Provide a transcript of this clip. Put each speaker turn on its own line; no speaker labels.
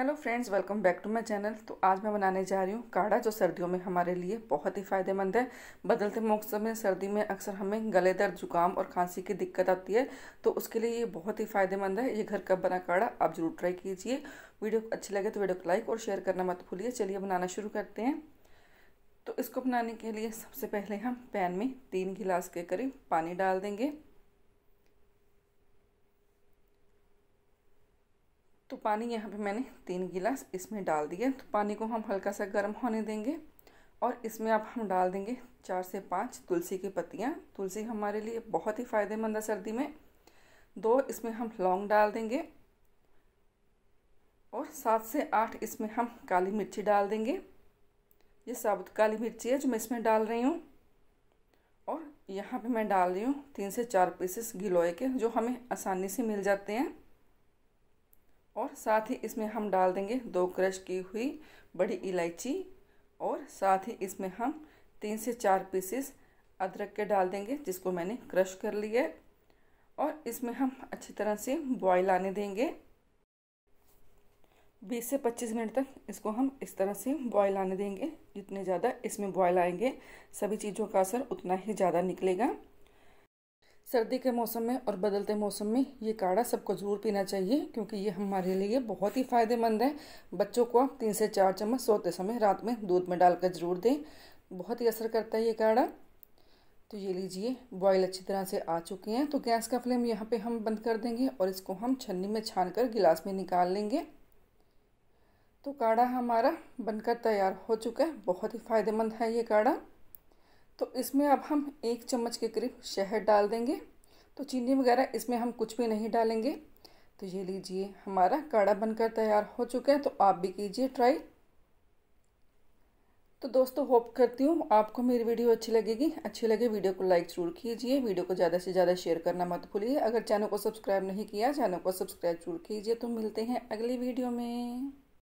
hello friends welcome back to my channel तो आज मैं बनाने जा रही हूँ काढ़ा जो सर्दियों में हमारे लिए बहुत ही फ़ायदेमंद है बदलते मौसम में सर्दी में अक्सर हमें गले दर्द जुकाम और खांसी की दिक्कत आती है तो उसके लिए ये बहुत ही फ़ायदेमंद है ये घर का बना काढ़ा आप ज़रूर ट्राई कीजिए वीडियो अच्छी लगे तो वीडियो को लाइक और शेयर करना मत भूलिए चलिए बनाना शुरू करते हैं तो इसको बनाने के लिए सबसे पहले हम पैन में तीन गिलास के करीब पानी डाल देंगे तो पानी यहाँ पे मैंने तीन गिलास इसमें डाल दिए तो पानी को हम हल्का सा गर्म होने देंगे और इसमें अब हम डाल देंगे चार से पाँच तुलसी की पत्तियाँ तुलसी हमारे लिए बहुत ही फ़ायदेमंद है सर्दी में दो इसमें हम लौंग डाल देंगे और सात से आठ इसमें हम काली मिर्ची डाल देंगे ये साबुत काली मिर्ची है जो मैं इसमें डाल रही हूँ और यहाँ पे मैं डाल रही हूँ तीन से चार पीसेस गिलोय के जो हमें आसानी से मिल जाते हैं और साथ ही इसमें हम डाल देंगे दो क्रश की हुई बड़ी इलायची और साथ ही इसमें हम तीन से चार पीसेस अदरक के डाल देंगे जिसको मैंने क्रश कर लिया और इसमें हम अच्छी तरह से बॉईल आने देंगे 20 से 25 मिनट तक इसको हम इस तरह से बॉयल आने देंगे जितने ज़्यादा इसमें बॉईल आएंगे सभी चीज़ों का असर उतना ही ज़्यादा निकलेगा सर्दी के मौसम में और बदलते मौसम में ये काढ़ा सबको ज़रूर पीना चाहिए क्योंकि ये हमारे लिए बहुत ही फ़ायदेमंद है बच्चों को आप तीन से चार चम्मच सोते समय रात में दूध में डालकर ज़रूर दें बहुत ही असर करता है ये काढ़ा तो ये लीजिए बॉयल अच्छी तरह से आ चुके हैं तो गैस का फ्लेम यहाँ पे हम बंद कर देंगे और इसको हम छन्नी में छान कर गिलास में निकाल लेंगे तो काढ़ा हमारा बनकर तैयार हो चुका है बहुत ही फ़ायदेमंद है ये काढ़ा तो इसमें अब हम एक चम्मच के करीब शहद डाल देंगे तो चीनी वगैरह इसमें हम कुछ भी नहीं डालेंगे तो ये लीजिए हमारा काढ़ा बनकर तैयार हो चुका है तो आप भी कीजिए ट्राई तो दोस्तों होप करती हूँ आपको मेरी वीडियो अच्छी लगेगी अच्छी लगे वीडियो को लाइक जरूर कीजिए वीडियो को ज़्यादा से ज़्यादा शेयर करना मत भूलिए अगर चैनल को सब्सक्राइब नहीं किया चैनल को सब्सक्राइब जरूर कीजिए तो मिलते हैं अगली वीडियो में